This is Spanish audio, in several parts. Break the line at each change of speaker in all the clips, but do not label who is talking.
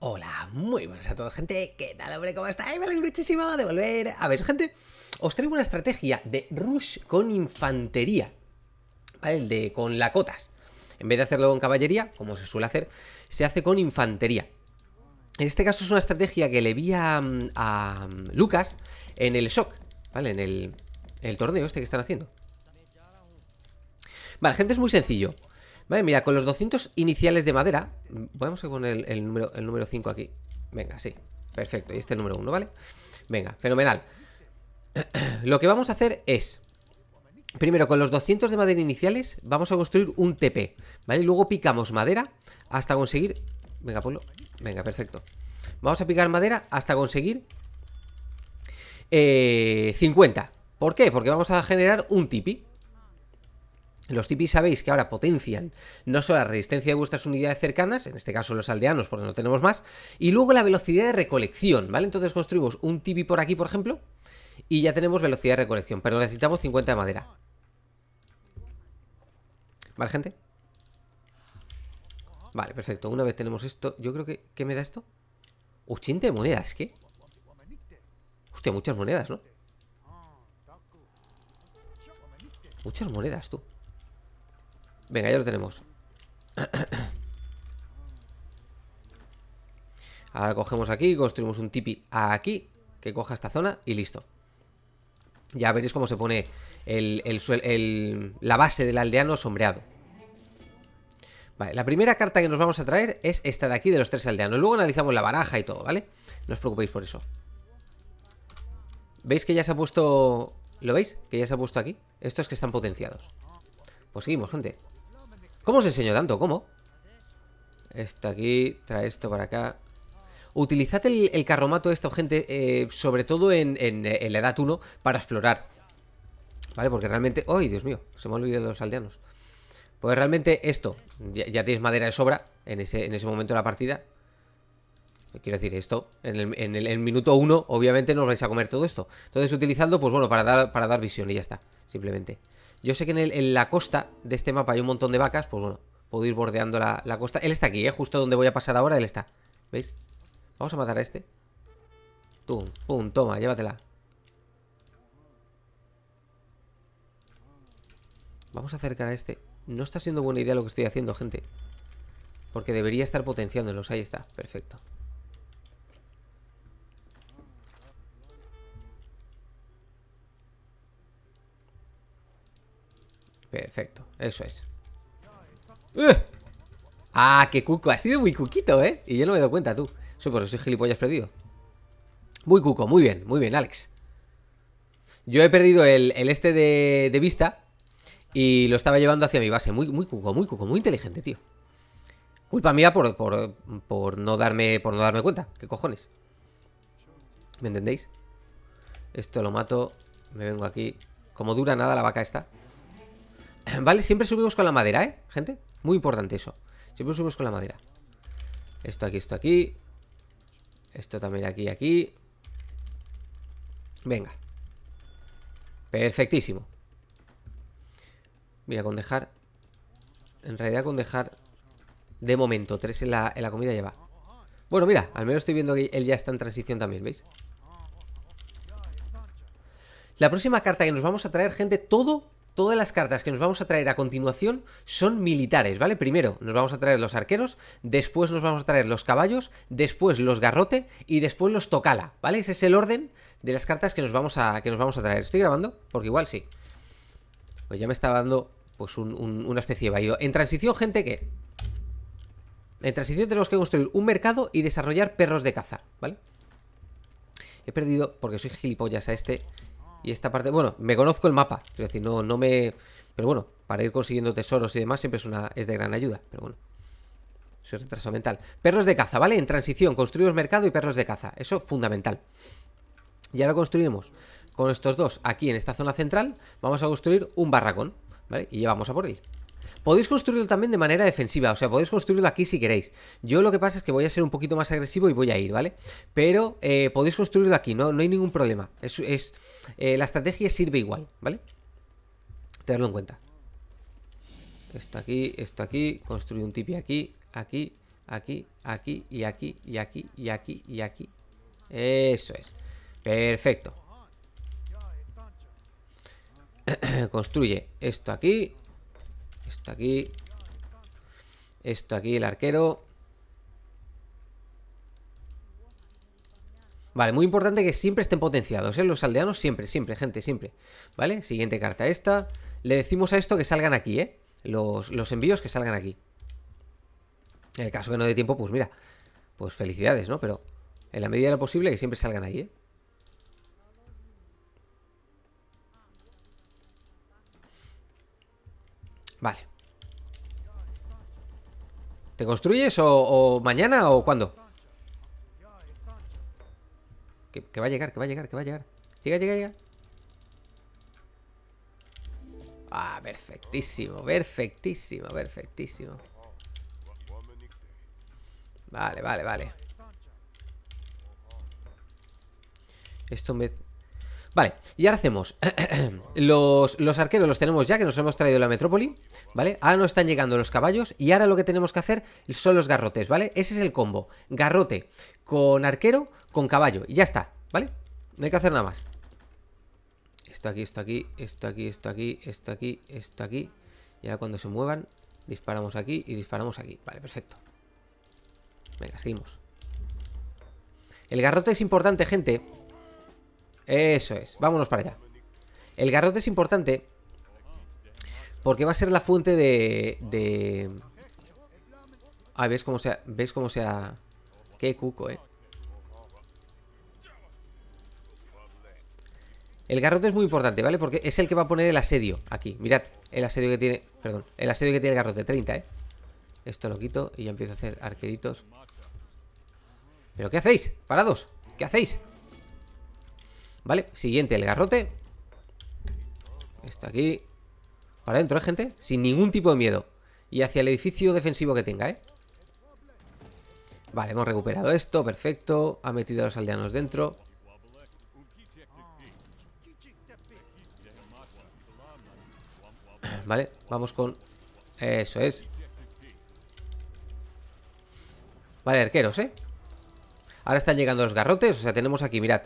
Hola, muy buenas a todos, gente. ¿Qué tal, hombre? ¿Cómo estáis? Me alegro muchísimo de volver. A ver, gente, os traigo una estrategia de rush con infantería. ¿Vale? El de con cotas. En vez de hacerlo con caballería, como se suele hacer, se hace con infantería. En este caso es una estrategia que le vi a, Lucas en el shock, ¿vale? En el torneo este que están haciendo. Vale, gente, es muy sencillo. Vale, mira, con los 200 iniciales de madera, vamos a poner el, número, 5 aquí. Venga, sí, perfecto. Y este número 1, ¿vale? Venga, fenomenal. Lo que vamos a hacer es... Primero, con los 200 de madera iniciales vamos a construir un TP, ¿vale? y Luego picamos madera hasta conseguir... Venga, ponlo. Venga, perfecto. Vamos a picar madera hasta conseguir... Eh, 50. ¿Por qué? Porque vamos a generar un tipi, los tipis sabéis que ahora potencian no solo la resistencia de vuestras unidades cercanas, en este caso los aldeanos porque no tenemos más, y luego la velocidad de recolección, ¿vale? Entonces construimos un tipi por aquí, por ejemplo, y ya tenemos velocidad de recolección, pero necesitamos 50 de madera. ¿Vale, gente? Vale, perfecto. Una vez tenemos esto, yo creo que... ¿Qué me da esto? 80 de monedas, ¿qué? Hostia, muchas monedas, ¿no? Muchas monedas, tú. Venga, ya lo tenemos. Ahora cogemos aquí, construimos un tipi aquí, que coja esta zona y listo. Ya veréis cómo se pone la base del aldeano sombreado. Vale, la primera carta que nos vamos a traer es esta de aquí de los tres aldeanos. Luego analizamos la baraja y todo, ¿vale? No os preocupéis por eso. ¿Veis que ya se ha puesto... ¿Lo veis? Que ya se ha puesto aquí. Estos que están potenciados. Pues seguimos, gente. ¿Cómo os enseño tanto? ¿Cómo? Esto aquí, trae esto para acá. Utilizad el, el carromato esto, gente, eh, sobre todo en, la edad 1, para explorar. ¿Vale? Porque realmente... ¡Ay, Dios mío! Se me han olvidado los aldeanos. Pues realmente esto, ya, tienes madera de sobra en ese, en ese momento de la partida. Quiero decir, esto, en el, minuto 1, obviamente nos vais a comer todo esto. Entonces, utilizando, pues bueno, para dar, para dar visión y ya está, simplemente. Yo sé que en, la costa de este mapa hay un montón de vacas, pues bueno, puedo ir bordeando la, costa. Él está aquí, ¿eh? Justo donde voy a pasar ahora, él está. ¿Veis? Vamos a matar a este. Pum, pum, toma, llévatela. Vamos a acercar a este. No está siendo buena idea lo que estoy haciendo, gente. Porque debería estar potenciándolos. Ahí está, perfecto. Perfecto, eso es. ¡Ah, qué cuco! Ha sido muy cuquito, ¿eh? Y yo no me he dado cuenta, tú. Soy por eso soy gilipollas perdido. Muy cuco, muy bien, muy bien, Alex. Yo he perdido el, este de, vista y lo estaba llevando hacia mi base. Muy, muy cuco, muy cuco, muy inteligente, tío. Culpa mía por, no darme por no darme cuenta. ¿Qué cojones? ¿Me entendéis? Esto lo mato. Me vengo aquí. Como dura nada la vaca esta. Vale, siempre subimos con la madera, ¿eh? Gente, muy importante eso Siempre subimos con la madera Esto aquí, esto aquí Esto también aquí, aquí Venga Perfectísimo Mira, con dejar En realidad con dejar De momento, tres en la, comida ya va Bueno, mira, al menos estoy viendo que él ya está en transición también, ¿veis? La próxima carta que nos vamos a traer, gente, todo todas las cartas que nos vamos a traer a continuación son militares, ¿vale? Primero nos vamos a traer los arqueros, después nos vamos a traer los caballos, después los garrote y después los tocala, ¿vale? Ese es el orden de las cartas que nos vamos a, que nos vamos a traer. ¿Estoy grabando? Porque igual sí. Pues ya me estaba dando pues una especie de vaído. En transición, gente, que... En transición tenemos que construir un mercado y desarrollar perros de caza, ¿vale? He perdido, porque soy gilipollas a este y esta parte, bueno, me conozco el mapa, quiero decir, no, no me... Pero bueno, para ir consiguiendo tesoros y demás siempre es, una, es de gran ayuda, pero bueno. Soy retraso mental. Perros de caza, ¿vale? En transición, construimos mercado y perros de caza. Eso fundamental. Y ahora construimos con estos dos aquí en esta zona central. Vamos a construir un barracón, ¿vale? Y ya vamos a por él. Podéis construirlo también de manera defensiva, o sea, podéis construirlo aquí si queréis. Yo lo que pasa es que voy a ser un poquito más agresivo y voy a ir, ¿vale? Pero eh, podéis construirlo aquí, no, no hay ningún problema. Es, es eh, la estrategia sirve igual, ¿vale? Tenerlo en cuenta. Esto aquí, esto aquí, Construye un tipi aquí, aquí, aquí, aquí y aquí, y aquí, y aquí, y aquí. Eso es. Perfecto. Construye esto aquí, esto aquí. Esto aquí, el arquero. Vale, muy importante que siempre estén potenciados, ¿eh? Los aldeanos siempre, siempre, gente, siempre. ¿Vale? Siguiente carta esta. Le decimos a esto que salgan aquí, ¿eh? Los, los envíos que salgan aquí. En el caso que no dé tiempo, pues mira. Pues felicidades, ¿no? Pero en la medida de lo posible que siempre salgan ahí, ¿eh? Vale. ¿Te construyes o, mañana o cuándo? Que, va a llegar, que va a llegar, que va a llegar. Llega, llega, llega. Ah, perfectísimo, perfectísimo, perfectísimo. Vale, vale, vale. Esto me... Vale, y ahora hacemos los, arqueros los tenemos ya, que nos hemos traído la metrópoli ¿Vale? Ahora nos están llegando los caballos Y ahora lo que tenemos que hacer son los garrotes, ¿vale? Ese es el combo, garrote Con arquero, con caballo Y ya está, ¿vale? No hay que hacer nada más está aquí, está aquí, está aquí, está aquí, está aquí, está aquí Y ahora cuando se muevan Disparamos aquí y disparamos aquí Vale, perfecto Venga, seguimos El garrote es importante, gente eso es, vámonos para allá El garrote es importante Porque va a ser la fuente de... de... Ah, ¿ves cómo sea? ¿Ves cómo sea? Qué cuco, eh El garrote es muy importante, ¿vale? Porque es el que va a poner el asedio aquí. Mirad, el asedio que tiene... Perdón, el asedio que tiene el garrote, 30, ¿eh? Esto lo quito y ya empiezo a hacer arqueritos. ¿Pero qué hacéis? ¿Parados? ¿Qué hacéis? Vale, siguiente, el garrote Está aquí Para adentro, ¿eh, gente? Sin ningún tipo de miedo Y hacia el edificio defensivo que tenga, ¿eh? Vale, hemos recuperado esto, perfecto Ha metido a los aldeanos dentro Vale, vamos con... Eso es Vale, arqueros, ¿eh? Ahora están llegando los garrotes, o sea, tenemos aquí, mirad,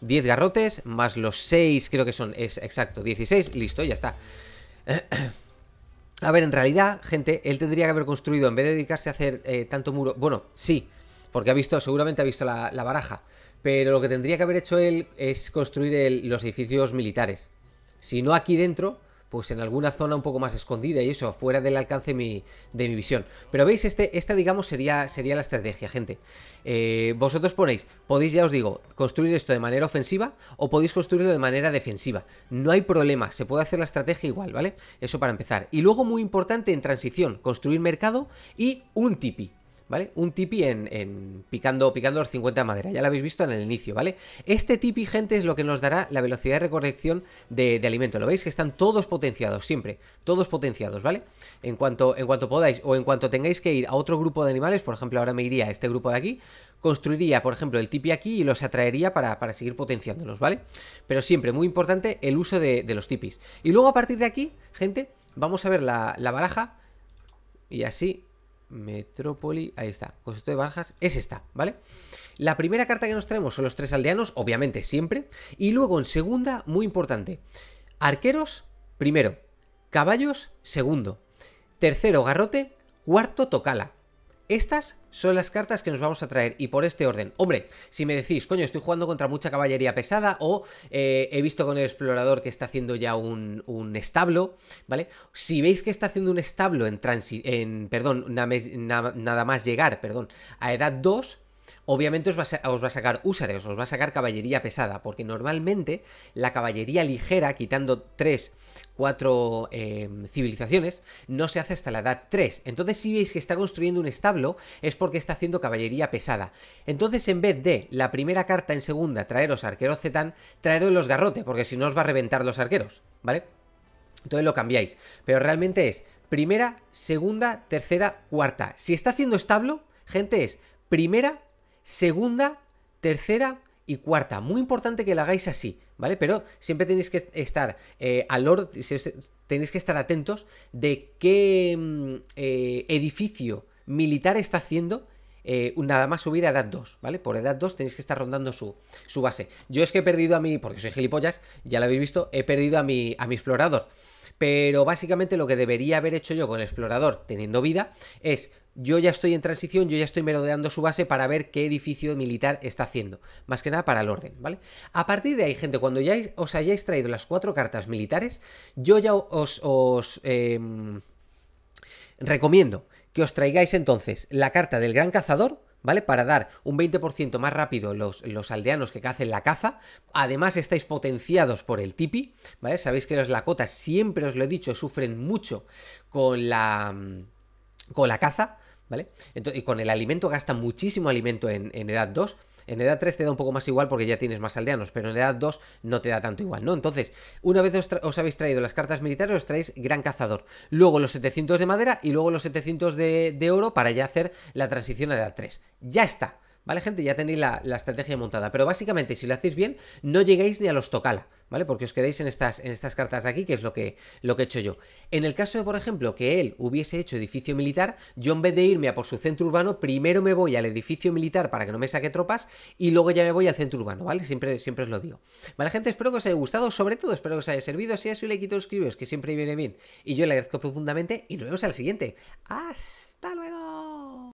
10 garrotes más los 6, creo que son, es exacto, 16, listo, ya está. A ver, en realidad, gente, él tendría que haber construido, en vez de dedicarse a hacer eh, tanto muro, bueno, sí, porque ha visto, seguramente ha visto la, baraja, pero lo que tendría que haber hecho él es construir los edificios militares. Si no aquí dentro, pues en alguna zona un poco más escondida y eso, fuera del alcance de mi visión. Pero veis, este, esta digamos sería, sería la estrategia, gente. Eh, vosotros ponéis, podéis ya os digo, construir esto de manera ofensiva o podéis construirlo de manera defensiva. No hay problema, se puede hacer la estrategia igual, ¿vale? Eso para empezar. Y luego muy importante en transición, construir mercado y un tipi. ¿vale? Un tipi en, picando, picando los 50 de madera, ya lo habéis visto en el inicio, ¿vale? Este tipi, gente, es lo que nos dará la velocidad de recolección de, alimento. Lo veis que están todos potenciados, siempre, todos potenciados, ¿vale? En cuanto, en cuanto podáis o en cuanto tengáis que ir a otro grupo de animales, por ejemplo, ahora me iría a este grupo de aquí, construiría, por ejemplo, el tipi aquí y los atraería para, seguir potenciándolos, ¿vale? Pero siempre, muy importante, el uso de, los tipis. Y luego a partir de aquí, gente, vamos a ver la baraja y así Metrópoli, ahí está, concepto de Barjas, es esta, ¿vale? La primera carta que nos traemos son los tres aldeanos, obviamente siempre, y luego en segunda, muy importante, arqueros, primero, caballos, segundo, tercero, garrote, cuarto, tocala. Estas son las cartas que nos vamos a traer y por este orden. Hombre, si me decís, coño, estoy jugando contra mucha caballería pesada o eh, he visto con el explorador que está haciendo ya un, establo, ¿vale? Si veis que está haciendo un establo en, tránsito en perdón, nada más llegar, perdón, a edad 2, obviamente os va, a, os a, sacar húsares, os va a sacar caballería pesada, porque normalmente la caballería ligera, quitando 3 cuatro em, civilizaciones, no se hace hasta la edad 3. Entonces si veis que está construyendo un establo es porque está haciendo caballería pesada. Entonces en vez de la primera carta en segunda traeros arqueros zetan traeros los garrote, porque si no os va a reventar los arqueros, ¿vale? Entonces lo cambiáis. Pero realmente es primera, segunda, tercera, cuarta. Si está haciendo establo, gente es primera, segunda, tercera, y cuarta. Muy importante que la hagáis así, ¿vale? Pero siempre tenéis que estar eh, al orden, tenéis que estar atentos de qué mm, eh, edificio militar está haciendo eh, nada más subir a edad 2, ¿vale? Por edad 2 tenéis que estar rondando su, su, base. Yo es que he perdido a mi, porque soy gilipollas, ya lo habéis visto, he perdido a mi, a mi explorador. Pero básicamente lo que debería haber hecho yo con el explorador teniendo vida es yo ya estoy en transición, yo ya estoy merodeando su base para ver qué edificio militar está haciendo. Más que nada para el orden, ¿vale? A partir de ahí, gente, cuando ya os hayáis traído las cuatro cartas militares, yo ya os, em, recomiendo que os traigáis entonces la carta del gran cazador, ¿vale? Para dar un 20% más rápido los, los aldeanos que hacen la caza. Además estáis potenciados por el tipi, ¿vale? Sabéis que los lacotas, siempre os lo he dicho, sufren mucho con la, mm, con la caza, ¿vale? y con el alimento, gastan muchísimo alimento en, en edad 2. En edad 3 te da un poco más igual porque ya tienes más aldeanos, pero en edad 2 no te da tanto igual, ¿no? Entonces, una vez os, habéis traído las cartas militares, os traéis Gran Cazador, luego los 700 de madera y luego los 700 de, de oro para ya hacer la transición a edad 3. Ya está. ¿Vale, gente? Ya tenéis la, estrategia montada. Pero básicamente, si lo hacéis bien, no llegáis ni a los Tocala, ¿vale? Porque os quedéis en estas, en estas cartas de aquí, que es lo que, lo que he hecho yo. En el caso de, por ejemplo, que él hubiese hecho edificio militar, yo en vez de irme a por su centro urbano, primero me voy al edificio militar para que no me saque tropas y luego ya me voy al centro urbano, ¿vale? Siempre, siempre os lo digo. Vale, gente, espero que os haya gustado, sobre todo espero que os haya servido. Si es un like y suscribiros, que siempre viene bien. Y yo le agradezco profundamente y nos vemos al siguiente. ¡Hasta luego!